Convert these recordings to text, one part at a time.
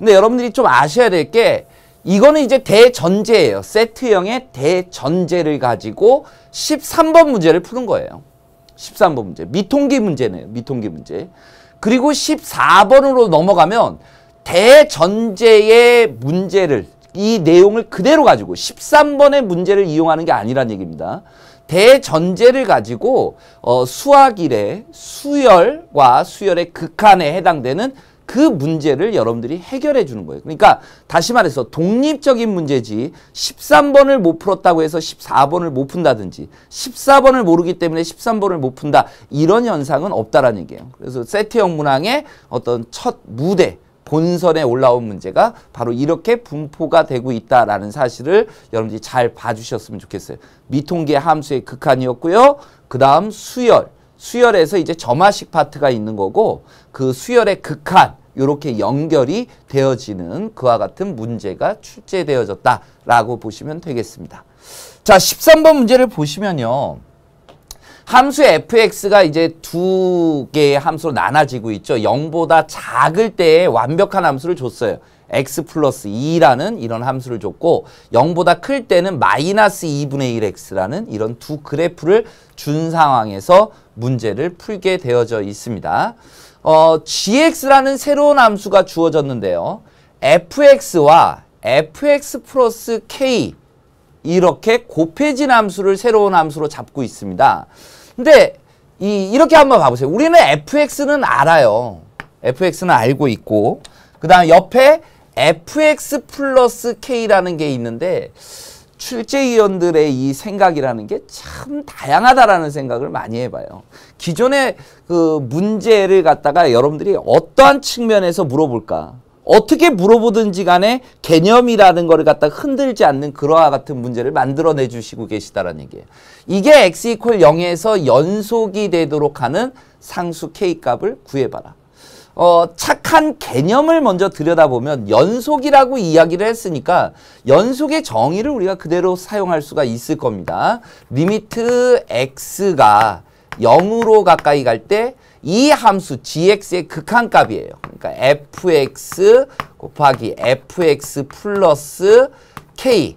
근데 여러분들이 좀 아셔야 될 게 이거는 이제 대전제예요. 세트형의 대전제를 가지고 13번 문제를 푸는 거예요. 13번 문제. 미통기 문제네요. 미통기 문제. 그리고 14번으로 넘어가면 대전제의 문제를 이 내용을 그대로 가지고 13번의 문제를 이용하는 게 아니란 얘기입니다. 대전제를 가지고 어, 수학일의 수열과 수열의 극한에 해당되는 그 문제를 여러분들이 해결해 주는 거예요. 그러니까 다시 말해서 독립적인 문제지 13번을 못 풀었다고 해서 14번을 못 푼다든지 14번을 모르기 때문에 13번을 못 푼다 이런 현상은 없다라는 얘기예요. 그래서 세트형 문항의 어떤 첫 무대 본선에 올라온 문제가 바로 이렇게 분포가 되고 있다라는 사실을 여러분들이 잘 봐주셨으면 좋겠어요. 미통계 함수의 극한이었고요. 그 다음 수열, 수열에서 이제 점화식 파트가 있는 거고 그 수열의 극한 이렇게 연결이 되어지는 그와 같은 문제가 출제되어졌다라고 보시면 되겠습니다. 자, 13번 문제를 보시면요. 함수 fx가 이제 두 개의 함수로 나눠지고 있죠. 0보다 작을 때 완벽한 함수를 줬어요. x 플러스 2라는 이런 함수를 줬고 0보다 클 때는 마이너스 2분의 1x라는 이런 두 그래프를 준 상황에서 문제를 풀게 되어져 있습니다. 어, gx라는 새로운 함수가 주어졌는데요. fx와 fx 플러스 k 이렇게 곱해진 함수를 새로운 함수로 잡고 있습니다. 근데 이, 이렇게 한번 봐보세요. 우리는 fx는 알아요. fx는 알고 있고 그 다음 옆에 fx 플러스 k라는 게 있는데 출제위원들의 이 생각이라는 게 참 다양하다라는 생각을 많이 해봐요. 기존의 그 문제를 갖다가 여러분들이 어떠한 측면에서 물어볼까? 어떻게 물어보든지 간에 개념이라는 거를 갖다 흔들지 않는 그러와 같은 문제를 만들어내 주시고 계시다라는 얘기예요. 이게 x 0에서 연속이 되도록 하는 상수 k 값을 구해봐라. 어, 착한 개념을 먼저 들여다보면 연속이라고 이야기를 했으니까 연속의 정의를 우리가 그대로 사용할 수가 있을 겁니다. 리미트 x가 0으로 가까이 갈 때 이 함수 gx의 극한값이에요. 그러니까 fx 곱하기 fx 플러스 k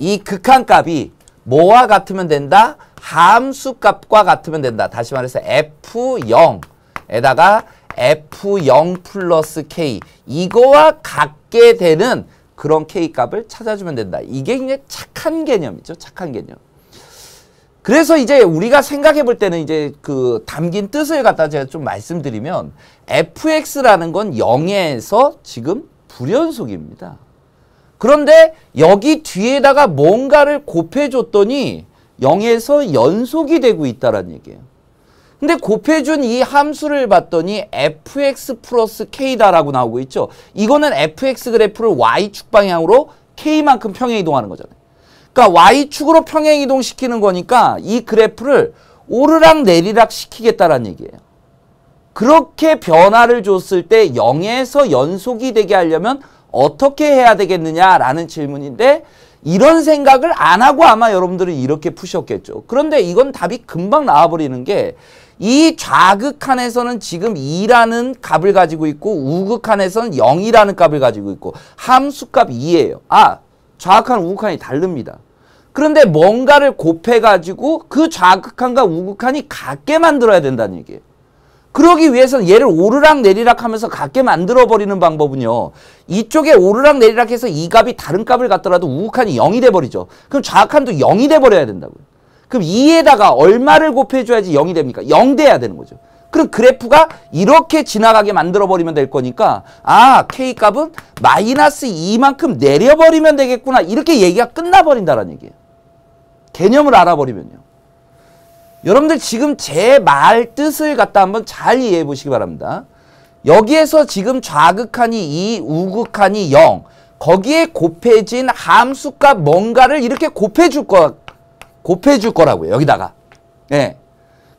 이 극한값이 뭐와 같으면 된다? 함수값과 같으면 된다. 다시 말해서 f0에다가 F0 플러스 K 이거와 같게 되는 그런 K값을 찾아주면 된다. 이게 굉장히 착한 개념이죠. 착한 개념. 그래서 이제 우리가 생각해 볼 때는 이제 그 담긴 뜻을 갖다 제가 좀 말씀드리면 fx라는 건 0에서 지금 불연속입니다. 그런데 여기 뒤에다가 뭔가를 곱해줬더니 0에서 연속이 되고 있다는 얘기예요. 근데 곱해준 이 함수를 봤더니 fx 플러스 k다라고 나오고 있죠. 이거는 fx 그래프를 y축 방향으로 k만큼 평행이동하는 거잖아요. 그러니까 y축으로 평행이동시키는 거니까 이 그래프를 오르락 내리락 시키겠다라는 얘기예요. 그렇게 변화를 줬을 때 0에서 연속이 되게 하려면 어떻게 해야 되겠느냐라는 질문인데 이런 생각을 안 하고 아마 여러분들은 이렇게 푸셨겠죠. 그런데 이건 답이 금방 나와버리는 게이 좌극한에서는 지금 2라는 값을 가지고 있고 우극한에서는 0이라는 값을 가지고 있고 함수값 2예요. 아, 좌극한, 우극한이 다릅니다. 그런데 뭔가를 곱해가지고 그 좌극한과 우극한이 같게 만들어야 된다는 얘기예요. 그러기 위해서는 얘를 오르락 내리락 하면서 같게 만들어버리는 방법은요. 이쪽에 오르락 내리락 해서 이 값이 다른 값을 갖더라도 우극한이 0이 돼버리죠. 그럼 좌극한도 0이 돼버려야 된다고요. 그럼 2에다가 얼마를 곱해줘야지 0이 됩니까? 0 돼야 되는 거죠. 그럼 그래프가 이렇게 지나가게 만들어버리면 될 거니까 아 K값은 마이너스 2만큼 내려버리면 되겠구나 이렇게 얘기가 끝나버린다는 얘기예요. 개념을 알아버리면요. 여러분들 지금 제 말 뜻을 갖다 한번 잘 이해해 보시기 바랍니다. 여기에서 지금 좌극한이 2, 우극한이 0 거기에 곱해진 함수값 뭔가를 이렇게 곱해줄 것 곱해줄 거라고요. 여기다가. 예.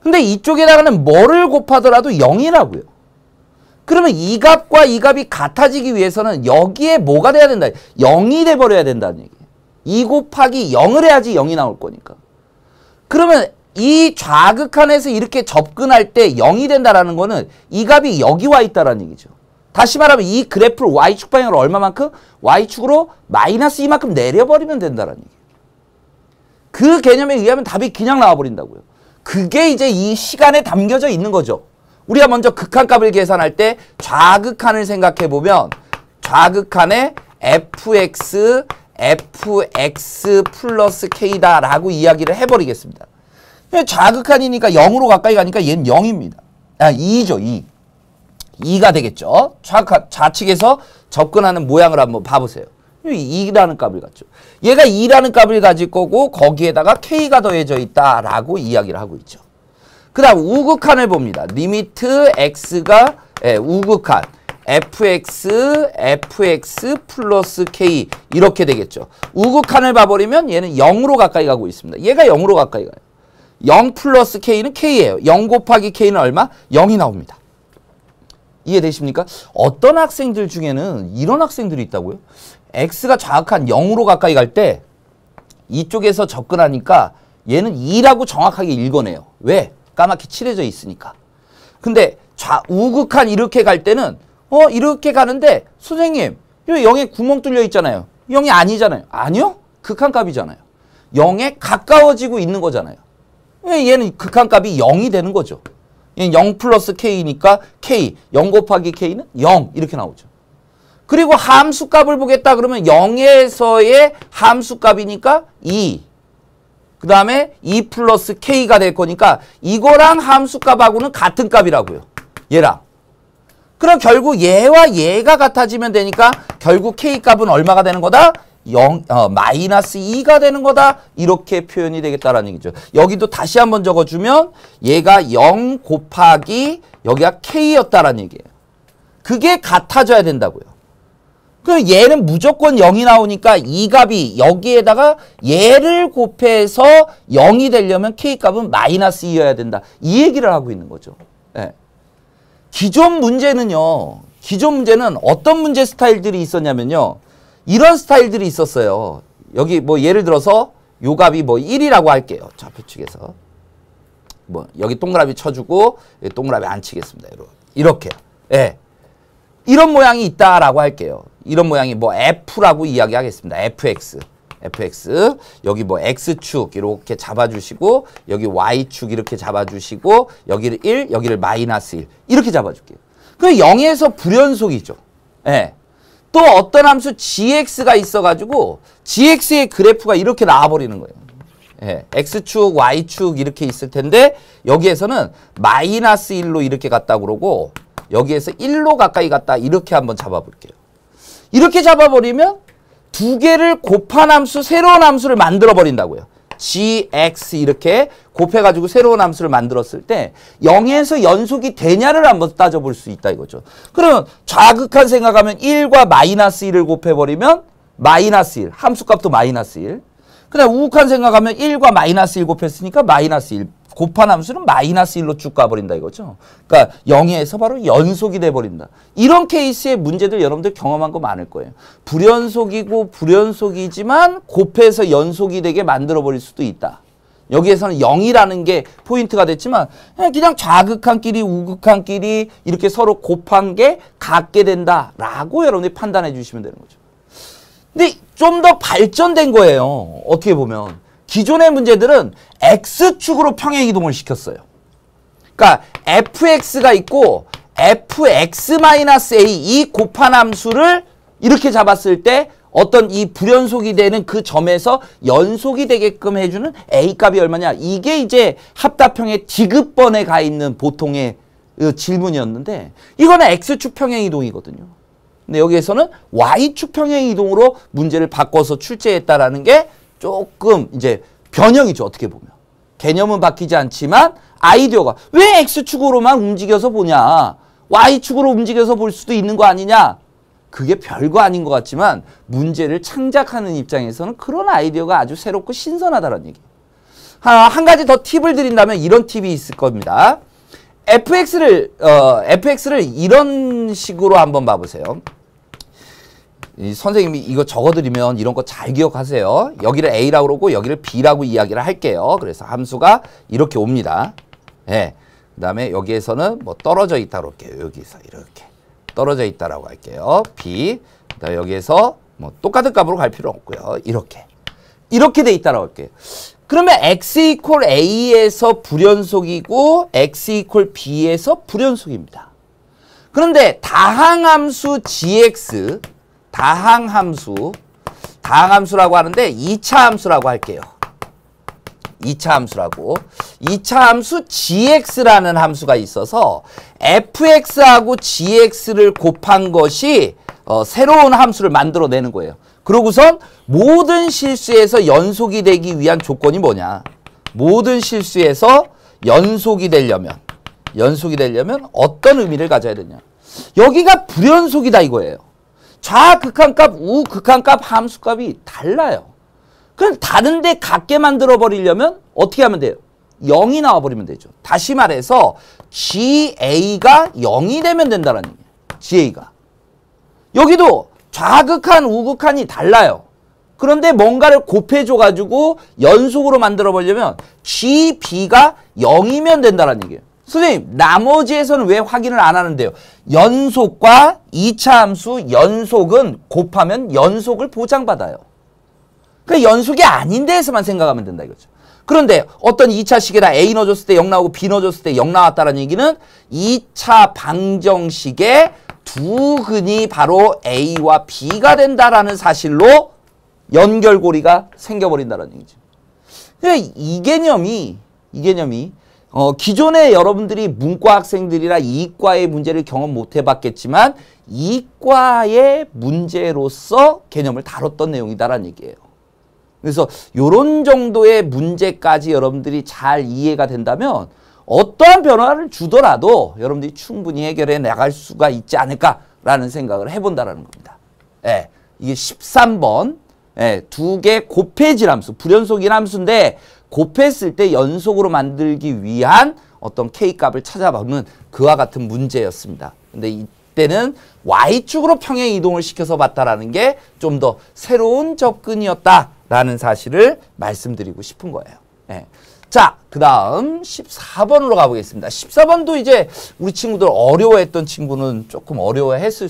근데 이쪽에다가는 뭐를 곱하더라도 0이라고요. 그러면 이 값과 이 값이 같아지기 위해서는 여기에 뭐가 돼야 된다. 0이 돼버려야 된다는 얘기예요. 2 곱하기 0을 해야지 0이 나올 거니까. 그러면 이 좌극한에서 이렇게 접근할 때 0이 된다라는 거는 이 값이 여기 와 있다라는 얘기죠. 다시 말하면 이 그래프를 y축 방향으로 얼마만큼? y축으로 마이너스 이만큼 내려버리면 된다라는 얘기예요. 그 개념에 의하면 답이 그냥 나와버린다고요. 그게 이제 이 시간에 담겨져 있는 거죠. 우리가 먼저 극한값을 계산할 때 좌극한을 생각해보면 좌극한에 fx, fx 플러스 k다 라고 이야기를 해버리겠습니다. 좌극한이니까 0으로 가까이 가니까 얘는 0입니다. 아, 2죠, 2. 2가 되겠죠. 좌측에서 접근하는 모양을 한번 봐보세요. 2라는 값을 갖죠. 얘가 2라는 값을 가질 거고 거기에다가 k가 더해져 있다라고 이야기를 하고 있죠. 그 다음 우극한을 봅니다. 리미트 x가 예, 우극한 fx, fx 플러스 k 이렇게 되겠죠. 우극한을 봐버리면 얘는 0으로 가까이 가고 있습니다. 얘가 0으로 가까이 가요. 0 플러스 k는 k예요. 0 곱하기 k는 얼마? 0이 나옵니다. 이해되십니까? 어떤 학생들 중에는 이런 학생들이 있다고요? x가 정확한 0으로 가까이 갈 때 이쪽에서 접근하니까 얘는 2라고 정확하게 읽어내요. 왜? 까맣게 칠해져 있으니까. 근데 좌우극한 이렇게 갈 때는 어 이렇게 가는데 선생님 여기 0에 구멍 뚫려 있잖아요. 0이 아니잖아요. 아니요? 극한값이잖아요. 0에 가까워지고 있는 거잖아요. 예, 얘는 극한값이 0이 되는 거죠. 얘는 0 플러스 K니까 K, 0 곱하기 K는 0 이렇게 나오죠. 그리고 함수값을 보겠다 그러면 0에서의 함수값이니까 2. 그 다음에 2 플러스 k가 될 거니까 이거랑 함수값하고는 같은 값이라고요. 얘랑. 그럼 결국 얘와 얘가 같아지면 되니까 결국 k값은 얼마가 되는 거다? 0, 어, 마이너스 2가 되는 거다. 이렇게 표현이 되겠다라는 얘기죠. 여기도 다시 한번 적어주면 얘가 0 곱하기 여기가 k였다라는 얘기예요. 그게 같아져야 된다고요. 그럼 얘는 무조건 0이 나오니까 이 값이 여기에다가 얘를 곱해서 0이 되려면 K값은 마이너스 2여야 된다. 이 얘기를 하고 있는 거죠. 예. 기존 문제는요. 기존 문제는 어떤 문제 스타일들이 있었냐면요. 이런 스타일들이 있었어요. 여기 뭐 예를 들어서 요 값이 뭐 1이라고 할게요. 좌표측에서. 뭐 여기 동그라미 쳐주고 동그라미 안 치겠습니다. 이렇게. 예. 이런 모양이 있다라고 할게요. 이런 모양이 뭐 F라고 이야기하겠습니다. FX. fx 여기 뭐 x축 이렇게 잡아주시고 여기 y축 이렇게 잡아주시고 여기를 1 여기를 마이너스 1 이렇게 잡아줄게요. 그럼 0에서 불연속이죠. 예. 네. 또 어떤 함수 gx가 있어가지고 gx의 그래프가 이렇게 나와버리는 거예요. 예, x축, y축 이렇게 있을 텐데 여기에서는 마이너스 1로 이렇게 갔다 그러고 여기에서 1로 가까이 갔다 이렇게 한번 잡아볼게요. 이렇게 잡아버리면 두 개를 곱한 함수, 새로운 함수를 만들어버린다고요. gx 이렇게 곱해가지고 새로운 함수를 만들었을 때 0에서 연속이 되냐를 한번 따져볼 수 있다 이거죠. 그러면 좌극한 생각하면 1과 마이너스 1을 곱해버리면 마이너스 1, 함수값도 마이너스 1. 그다음 우극한 생각하면 1과 마이너스 1 곱했으니까 마이너스 1 곱한 함수는 마이너스 1로 쭉 가버린다 이거죠. 그러니까 0에서 바로 연속이 돼버린다. 이런 케이스의 문제들 여러분들 경험한 거 많을 거예요. 불연속이고 불연속이지만 곱해서 연속이 되게 만들어버릴 수도 있다. 여기에서는 0이라는 게 포인트가 됐지만 그냥 좌극한끼리 우극한끼리 이렇게 서로 곱한 게 같게 된다라고 여러분들이 판단해 주시면 되는 거죠. 근데 좀 더 발전된 거예요. 어떻게 보면. 기존의 문제들은 X축으로 평행이동을 시켰어요. 그러니까 fx가 있고 fx-a 이 곱한 함수를 이렇게 잡았을 때 어떤 이 불연속이 되는 그 점에서 연속이 되게끔 해주는 a값이 얼마냐 이게 이제 합다평의 디귿번에 가 있는 보통의 어, 질문이었는데 이거는 x축 평행이동이거든요. 근데 여기에서는 y축 평행이동으로 문제를 바꿔서 출제했다라는 게 조금 이제 변형이죠. 어떻게 보면. 개념은 바뀌지 않지만 아이디어가 왜 X축으로만 움직여서 보냐. Y축으로 움직여서 볼 수도 있는 거 아니냐. 그게 별거 아닌 것 같지만 문제를 창작하는 입장에서는 그런 아이디어가 아주 새롭고 신선하다는 얘기. 한, 한 가지 더 팁을 드린다면 이런 팁이 있을 겁니다. FX를, 어, FX를 이런 식으로 한번 봐보세요. 이 선생님이 이거 적어드리면 이런 거 잘 기억하세요. 여기를 A라고 그러고 여기를 B라고 이야기를 할게요. 그래서 함수가 이렇게 옵니다. 예. 그 다음에 여기에서는 뭐 떨어져 있다고 할게요. 여기서 이렇게. 떨어져 있다라고 할게요. B. 그다음 여기에서 뭐 똑같은 값으로 갈필요 없고요. 이렇게. 이렇게 돼 있다라고 할게요. 그러면 x e q u a에서 l a 불연속이고 x equal b에서 불연속입니다. 그런데 다항함수 gx 다항함수 다항함수라고 하는데 2차 함수라고 할게요. 2차 함수라고 2차 함수 gx라는 함수가 있어서 fx하고 gx를 곱한 것이 어, 새로운 함수를 만들어내는 거예요. 그러고선 모든 실수에서 연속이 되기 위한 조건이 뭐냐. 모든 실수에서 연속이 되려면 연속이 되려면 어떤 의미를 가져야 되냐. 여기가 불연속이다 이거예요. 좌극한값, 우극한값 함수값이 달라요. 그럼 다른데 같게 만들어 버리려면 어떻게 하면 돼요? 0이 나와버리면 되죠. 다시 말해서 GA가 0이 되면 된다는 얘기예요. GA가. 여기도 좌극한, 우극한이 달라요. 그런데 뭔가를 곱해줘가지고 연속으로 만들어 보려면 GB가 0이면 된다는 얘기예요. 선생님 나머지에서는 왜 확인을 안 하는데요? 연속과 2차 함수 연속은 곱하면 연속을 보장받아요. 그 연속이 아닌 데에서만 생각하면 된다 이거죠. 그런데 어떤 2차식에다 A 넣어줬을 때 0 나오고 B 넣어줬을 때 0 나왔다는 얘기는 2차 방정식의 두 근이 바로 A와 B가 된다라는 사실로 연결고리가 생겨버린다는 얘기죠. 그러니까 이 개념이 이 개념이 어, 기존에 여러분들이 문과 학생들이라 이과의 문제를 경험 못 해봤겠지만 이과의 문제로서 개념을 다뤘던 내용이다라는 얘기예요. 그래서 이런 정도의 문제까지 여러분들이 잘 이해가 된다면 어떠한 변화를 주더라도 여러분들이 충분히 해결해 나갈 수가 있지 않을까라는 생각을 해본다라는 겁니다. 예, 이게 13번 예, 두개 곱해질 함수, 불연속인 함수인데 곱했을 때 연속으로 만들기 위한 어떤 K값을 찾아보는 그와 같은 문제였습니다. 근데 이때는 Y축으로 평행 이동을 시켜서 봤다라는 게 좀 더 새로운 접근이었다라는 사실을 말씀드리고 싶은 거예요. 예. 자, 그 다음 14번으로 가보겠습니다. 14번도 이제 우리 친구들 어려워했던 친구는 조금 어려워했을 수